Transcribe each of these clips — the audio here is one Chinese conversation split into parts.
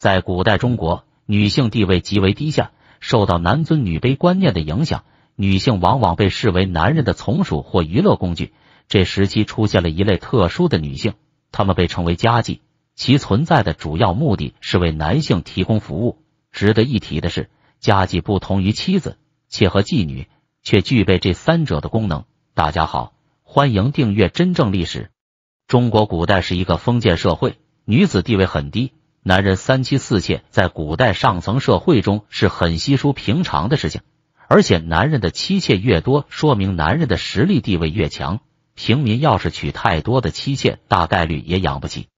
在古代中国，女性地位极为低下，受到男尊女卑观念的影响，女性往往被视为男人的从属或娱乐工具。这时期出现了一类特殊的女性，她们被称为家妓，其存在的主要目的是为男性提供服务。值得一提的是，家妓不同于妻子且和妓女，却具备这三者的功能。大家好，欢迎订阅《真正历史》。中国古代是一个封建社会，女子地位很低。男人三妻四妾在古代上层社会中是很稀疏平常的事情，而且男人的妻妾越多，说明男人的实力地位越强。平民要是娶太多的妻妾，大概率也养不起。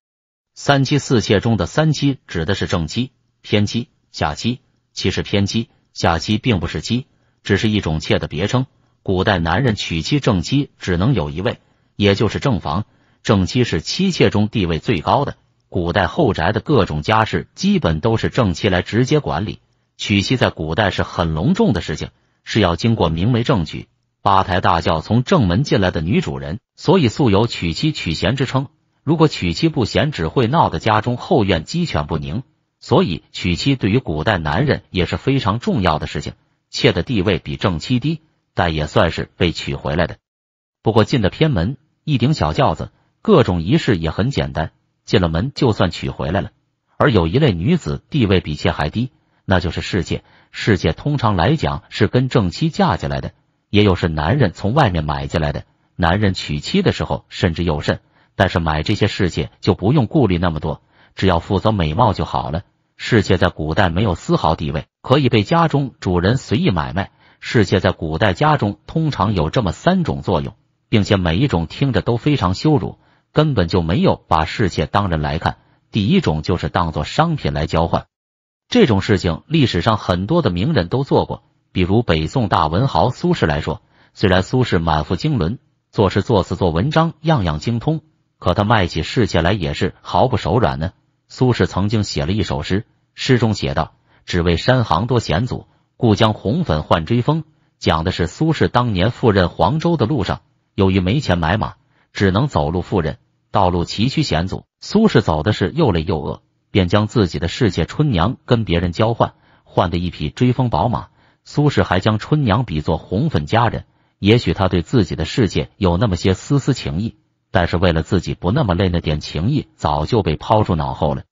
三妻四妾中的三妻指的是正妻、偏妻、下妻，其实偏妻、下妻并不是妻，只是一种妾的别称。古代男人娶妻，正妻只能有一位，也就是正房。正妻是妻妾中地位最高的。古代后宅的各种家事基本都是正妻来直接管理。娶妻在古代是很隆重的事情，是要经过明媒正娶，八抬大轿从正门进来的女主人，所以素有“娶妻娶贤”之称。如果娶妻不贤，只会闹得家中后院鸡犬不宁。所以娶妻对于古代男人也是非常重要的事情。妾的地位比正妻低，但也算是被娶回来的。不过进的偏门，一顶小轿子，各种仪式也很简单。进了门就算娶回来了，而有一类女子地位比妾还低，那就是侍妾。侍妾通常来讲是跟正妻嫁进来的，也有是男人从外面买进来的。男人娶妻的时候甚至有甚，但是买这些侍妾就不用顾虑那么多，只要负责美貌就好了。侍妾在古代没有丝毫地位，可以被家中主人随意买卖。侍妾在古代家中通常有这么三种作用，并且每一种听着都非常羞辱。根本就没有把世界当人来看。第一种就是当做商品来交换，这种事情历史上很多的名人都做过。比如北宋大文豪苏轼来说，虽然苏轼满腹经纶，作诗作词作文章样样精通，可他卖起世界来也是毫不手软呢。苏轼曾经写了一首诗，诗中写道：“只为山行多险阻，故将红粉换追风。”讲的是苏轼当年赴任黄州的路上，由于没钱买马，只能走路赴任。道路崎岖险阻，苏轼走的是又累又饿，便将自己的侍妾春娘跟别人交换，换得一匹追风宝马。苏轼还将春娘比作红粉佳人，也许他对自己的侍妾有那么些丝丝情意，但是为了自己不那么累，那点情意早就被抛出脑后了。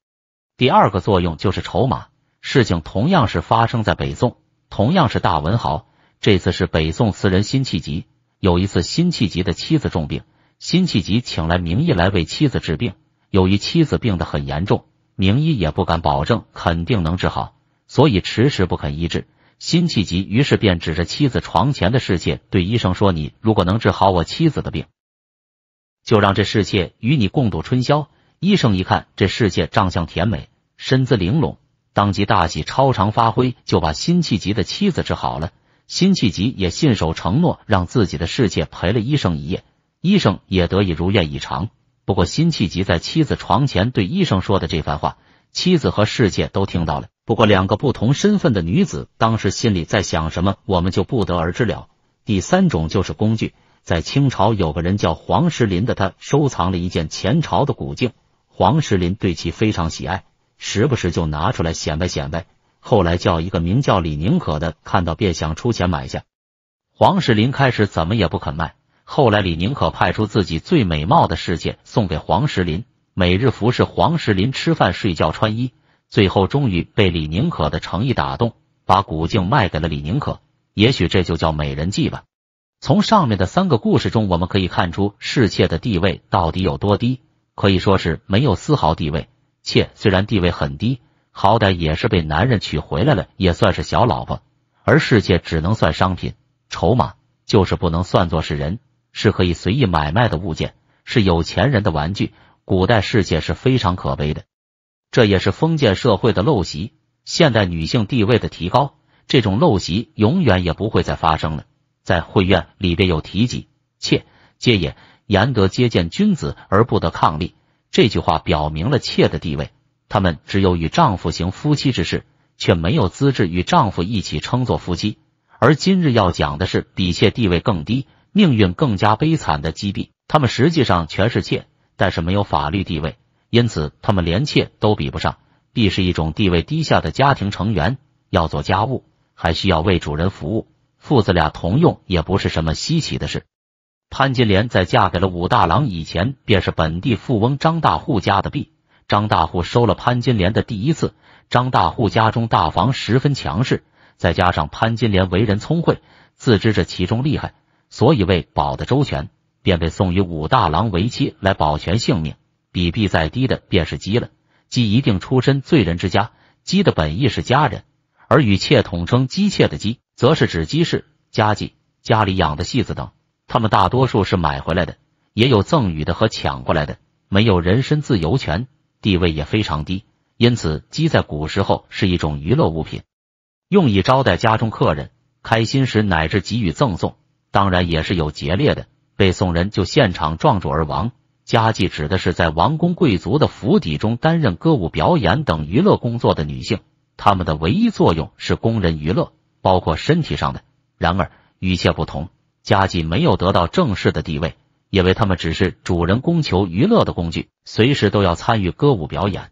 第二个作用就是筹码。事情同样是发生在北宋，同样是大文豪，这次是北宋词人辛弃疾。有一次，辛弃疾的妻子重病。辛弃疾请来名医来为妻子治病，由于妻子病得很严重，名医也不敢保证肯定能治好，所以迟迟不肯医治。辛弃疾于是便指着妻子床前的侍妾对医生说：“你如果能治好我妻子的病，就让这侍妾与你共度春宵。”医生一看这侍妾长相甜美，身姿玲珑，当即大喜，超常发挥，就把辛弃疾的妻子治好了。辛弃疾也信守承诺，让自己的侍妾陪了医生一夜。医生也得以如愿以偿。不过，辛弃疾在妻子床前对医生说的这番话，妻子和侍妾都听到了。不过，两个不同身份的女子当时心里在想什么，我们就不得而知了。第三种就是工具，在清朝有个人叫黄士林的，他收藏了一件前朝的古镜。黄士林对其非常喜爱，时不时就拿出来显摆显摆。后来叫一个名叫李宁可的看到，便想出钱买下。黄士林开始怎么也不肯卖。后来李宁可派出自己最美貌的侍妾送给黄石林，每日服侍黄石林吃饭、睡觉、穿衣，最后终于被李宁可的诚意打动，把古静卖给了李宁可。也许这就叫美人计吧。从上面的三个故事中，我们可以看出侍妾的地位到底有多低，可以说是没有丝毫地位。妾虽然地位很低，好歹也是被男人娶回来了，也算是小老婆；而侍妾只能算商品、筹码，就是不能算作是人。是可以随意买卖的物件，是有钱人的玩具。古代世界是非常可悲的，这也是封建社会的陋习。现代女性地位的提高，这种陋习永远也不会再发生了。在会院里边有提及，妾皆也言格接见君子而不得抗力。”这句话表明了妾的地位，他们只有与丈夫行夫妻之事，却没有资质与丈夫一起称作夫妻。而今日要讲的是比妾地位更低。命运更加悲惨的毙。他们实际上全是妾，但是没有法律地位，因此他们连妾都比不上，婢是一种地位低下的家庭成员，要做家务，还需要为主人服务。父子俩同用也不是什么稀奇的事。潘金莲在嫁给了武大郎以前，便是本地富翁张大户家的婢。张大户收了潘金莲的第一次。张大户家中大房十分强势，再加上潘金莲为人聪慧，自知这其中厉害。所以为保得周全，便被送与武大郎为妻来保全性命。比婢再低的便是鸡了。鸡一定出身罪人之家。鸡的本意是家人，而与妾统称姬妾的姬，则是指姬氏、家妓、家里养的戏子等。他们大多数是买回来的，也有赠与的和抢过来的，没有人身自由权，地位也非常低。因此，鸡在古时候是一种娱乐物品，用以招待家中客人，开心时乃至给予赠送。当然也是有劫掠的，被送人就现场撞柱而亡。佳妓指的是在王公贵族的府邸中担任歌舞表演等娱乐工作的女性，她们的唯一作用是供人娱乐，包括身体上的。然而，与妾不同，佳妓没有得到正式的地位，因为她们只是主人供求娱乐的工具，随时都要参与歌舞表演。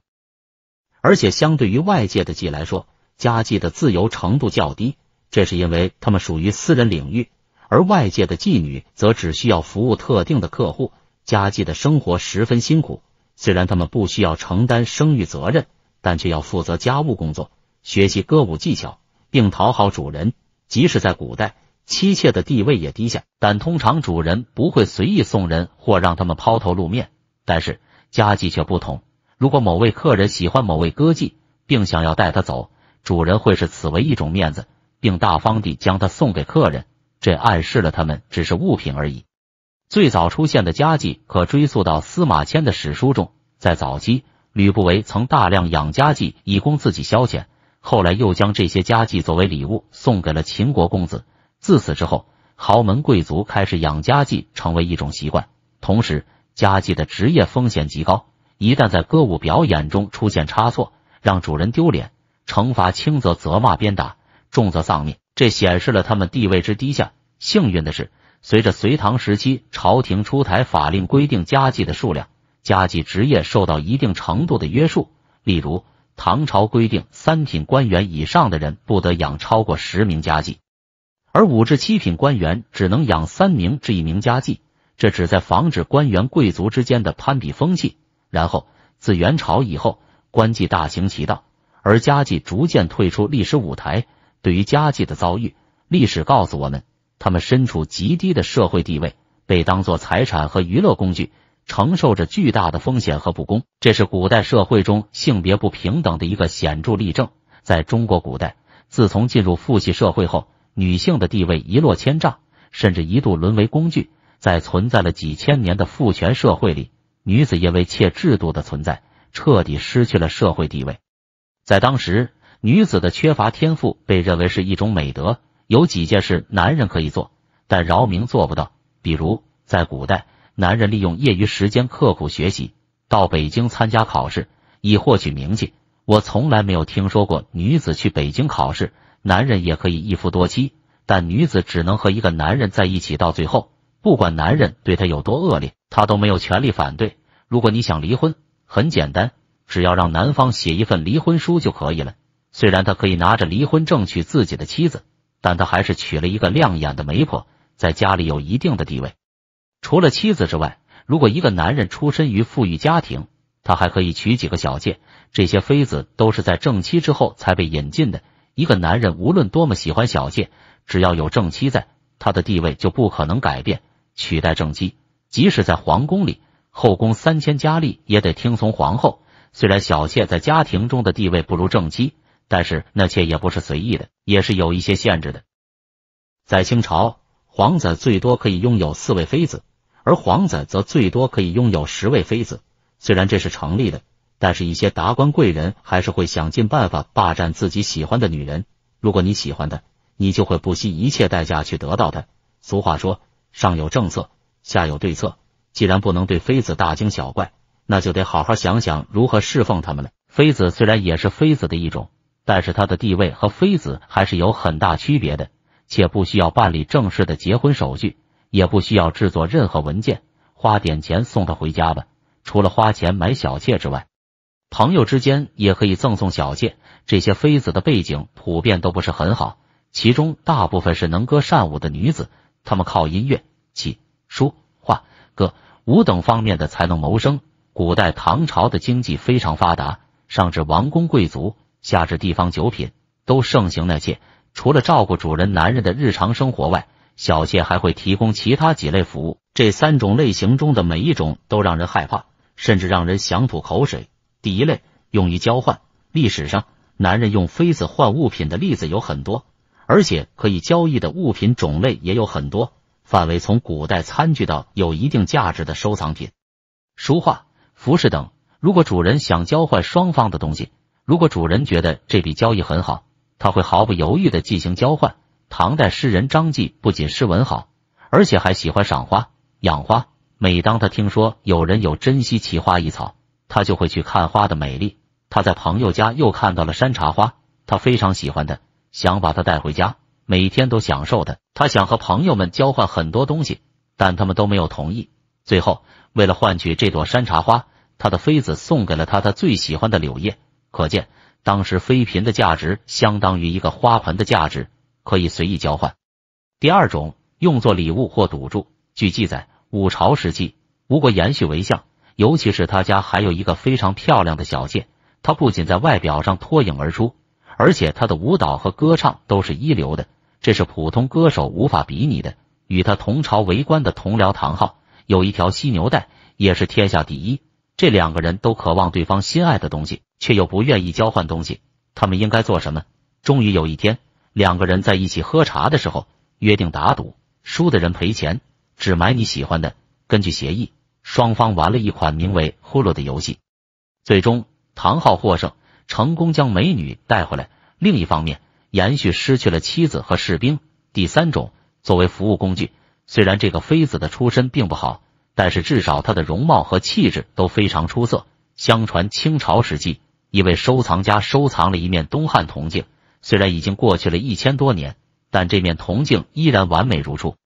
而且，相对于外界的妓来说，佳妓的自由程度较低，这是因为她们属于私人领域。而外界的妓女则只需要服务特定的客户，家妓的生活十分辛苦。虽然他们不需要承担生育责任，但却要负责家务工作、学习歌舞技巧，并讨好主人。即使在古代，妻妾的地位也低下，但通常主人不会随意送人或让他们抛头露面。但是家妓却不同，如果某位客人喜欢某位歌妓，并想要带他走，主人会视此为一种面子，并大方地将他送给客人。这暗示了他们只是物品而已。最早出现的家妓可追溯到司马迁的史书中，在早期，吕不韦曾大量养家妓以供自己消遣，后来又将这些家妓作为礼物送给了秦国公子。自此之后，豪门贵族开始养家妓成为一种习惯。同时，家妓的职业风险极高，一旦在歌舞表演中出现差错，让主人丢脸，惩罚轻则责骂鞭打，重则丧命。这显示了他们地位之低下。幸运的是，随着隋唐时期朝廷出台法令规定家祭的数量，家祭职业受到一定程度的约束。例如，唐朝规定三品官员以上的人不得养超过十名家祭，而五至七品官员只能养三名至一名家祭。这旨在防止官员贵族之间的攀比风气。然后，自元朝以后，官妓大行其道，而家妓逐渐退出历史舞台。对于家计的遭遇，历史告诉我们，他们身处极低的社会地位，被当作财产和娱乐工具，承受着巨大的风险和不公。这是古代社会中性别不平等的一个显著例证。在中国古代，自从进入父系社会后，女性的地位一落千丈，甚至一度沦为工具。在存在了几千年的父权社会里，女子因为妾制度的存在，彻底失去了社会地位。在当时。女子的缺乏天赋被认为是一种美德。有几件事男人可以做，但饶明做不到。比如，在古代，男人利用业余时间刻苦学习，到北京参加考试，以获取名气。我从来没有听说过女子去北京考试。男人也可以一夫多妻，但女子只能和一个男人在一起到最后。不管男人对她有多恶劣，她都没有权利反对。如果你想离婚，很简单，只要让男方写一份离婚书就可以了。虽然他可以拿着离婚证娶自己的妻子，但他还是娶了一个亮眼的媒婆，在家里有一定的地位。除了妻子之外，如果一个男人出身于富裕家庭，他还可以娶几个小妾。这些妃子都是在正妻之后才被引进的。一个男人无论多么喜欢小妾，只要有正妻在，他的地位就不可能改变，取代正妻。即使在皇宫里，后宫三千佳丽也得听从皇后。虽然小妾在家庭中的地位不如正妻，但是那妾也不是随意的，也是有一些限制的。在清朝，皇子最多可以拥有四位妃子，而皇子则最多可以拥有十位妃子。虽然这是成立的，但是一些达官贵人还是会想尽办法霸占自己喜欢的女人。如果你喜欢她，你就会不惜一切代价去得到她。俗话说，上有政策，下有对策。既然不能对妃子大惊小怪，那就得好好想想如何侍奉他们了。妃子虽然也是妃子的一种。但是他的地位和妃子还是有很大区别的，且不需要办理正式的结婚手续，也不需要制作任何文件。花点钱送她回家吧。除了花钱买小妾之外，朋友之间也可以赠送小妾。这些妃子的背景普遍都不是很好，其中大部分是能歌善舞的女子，她们靠音乐、棋、书、画、歌、舞等方面的才能谋生。古代唐朝的经济非常发达，上至王公贵族。下至地方酒品都盛行那些。除了照顾主人男人的日常生活外，小妾还会提供其他几类服务。这三种类型中的每一种都让人害怕，甚至让人想吐口水。第一类用于交换，历史上男人用妃子换物品的例子有很多，而且可以交易的物品种类也有很多，范围从古代餐具到有一定价值的收藏品、书画、服饰等。如果主人想交换双方的东西。如果主人觉得这笔交易很好，他会毫不犹豫地进行交换。唐代诗人张继不仅诗文好，而且还喜欢赏花养花。每当他听说有人有珍稀奇花异草，他就会去看花的美丽。他在朋友家又看到了山茶花，他非常喜欢的，想把它带回家，每天都享受的。他想和朋友们交换很多东西，但他们都没有同意。最后，为了换取这朵山茶花，他的妃子送给了他他最喜欢的柳叶。可见，当时妃嫔的价值相当于一个花盆的价值，可以随意交换。第二种，用作礼物或赌注。据记载，五朝时期吴国延续为相，尤其是他家还有一个非常漂亮的小妾，她不仅在外表上脱颖而出，而且她的舞蹈和歌唱都是一流的，这是普通歌手无法比拟的。与他同朝为官的同僚唐浩有一条犀牛带，也是天下第一。这两个人都渴望对方心爱的东西，却又不愿意交换东西。他们应该做什么？终于有一天，两个人在一起喝茶的时候，约定打赌，输的人赔钱，只买你喜欢的。根据协议，双方玩了一款名为“呼噜”的游戏。最终，唐昊获胜，成功将美女带回来。另一方面，延续失去了妻子和士兵。第三种，作为服务工具，虽然这个妃子的出身并不好。但是至少他的容貌和气质都非常出色。相传清朝时期，一位收藏家收藏了一面东汉铜镜，虽然已经过去了一千多年，但这面铜镜依然完美如初。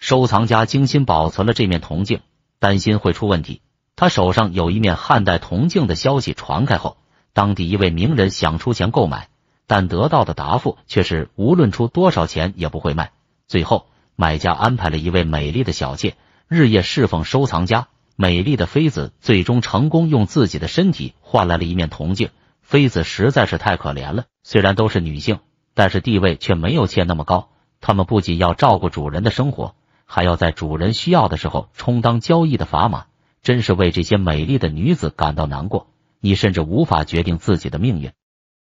收藏家精心保存了这面铜镜，担心会出问题。他手上有一面汉代铜镜的消息传开后，当地一位名人想出钱购买，但得到的答复却是无论出多少钱也不会卖。最后，买家安排了一位美丽的小妾。日夜侍奉收藏家，美丽的妃子最终成功用自己的身体换来了一面铜镜。妃子实在是太可怜了，虽然都是女性，但是地位却没有妾那么高。她们不仅要照顾主人的生活，还要在主人需要的时候充当交易的砝码，真是为这些美丽的女子感到难过。你甚至无法决定自己的命运，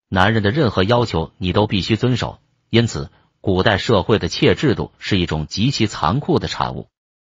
男人的任何要求你都必须遵守。因此，古代社会的妾制度是一种极其残酷的产物。